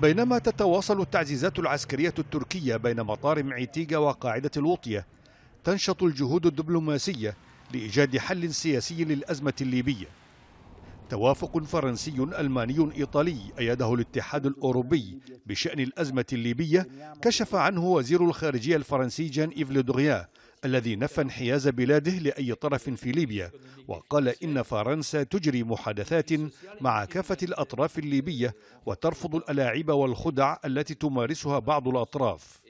بينما تتواصل التعزيزات العسكرية التركية بين مطار معيتيغا وقاعدة الوطية تنشط الجهود الدبلوماسية لإيجاد حل سياسي للأزمة الليبية توافق فرنسي ألماني إيطالي أيده الاتحاد الأوروبي بشأن الأزمة الليبية كشف عنه وزير الخارجية الفرنسي جان إيف لودغيا الذي نفى انحياز بلاده لأي طرف في ليبيا وقال إن فرنسا تجري محادثات مع كافة الأطراف الليبية وترفض الألاعيب والخدع التي تمارسها بعض الأطراف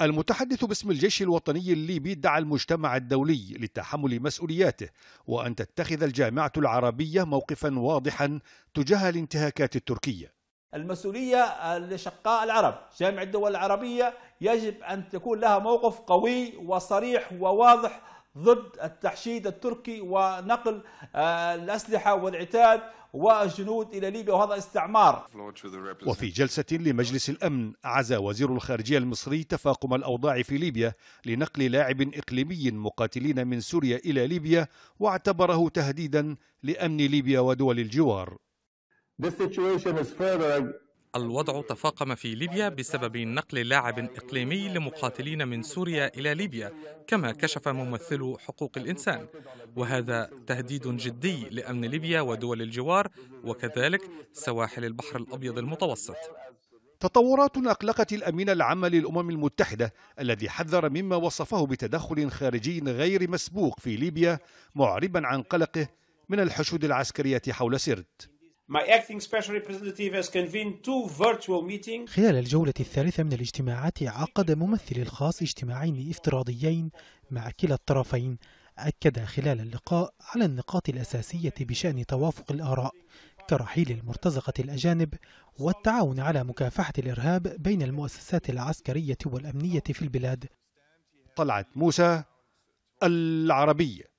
المتحدث باسم الجيش الوطني الليبي دعا المجتمع الدولي لتحمل مسؤولياته وأن تتخذ الجامعة العربية موقفا واضحا تجاه الانتهاكات التركية المسؤولية لشقاء العرب جامع الدول العربية يجب أن تكون لها موقف قوي وصريح وواضح ضد التحشيد التركي ونقل آه، الأسلحة والعتاد والجنود إلى ليبيا وهذا استعمار وفي جلسة لمجلس الأمن عزا وزير الخارجية المصري تفاقم الأوضاع في ليبيا لنقل لاعب إقليمي مقاتلين من سوريا إلى ليبيا واعتبره تهديدا لأمن ليبيا ودول الجوار الوضع تفاقم في ليبيا بسبب نقل لاعب إقليمي لمقاتلين من سوريا إلى ليبيا كما كشف ممثل حقوق الإنسان وهذا تهديد جدي لأمن ليبيا ودول الجوار وكذلك سواحل البحر الأبيض المتوسط تطورات أقلقت الأمين العام للأمم المتحدة الذي حذر مما وصفه بتدخل خارجي غير مسبوق في ليبيا معربا عن قلقه من الحشود العسكرية حول سرت خلال الجولة الثالثة من الاجتماعات عقد ممثلي الخاص اجتماعين افتراضيين مع كلا الطرفين أكد خلال اللقاء على النقاط الأساسية بشأن توافق الآراء كرحيل المرتزقة الأجانب والتعاون على مكافحة الإرهاب بين المؤسسات العسكرية والأمنية في البلاد طلعت موسى العربية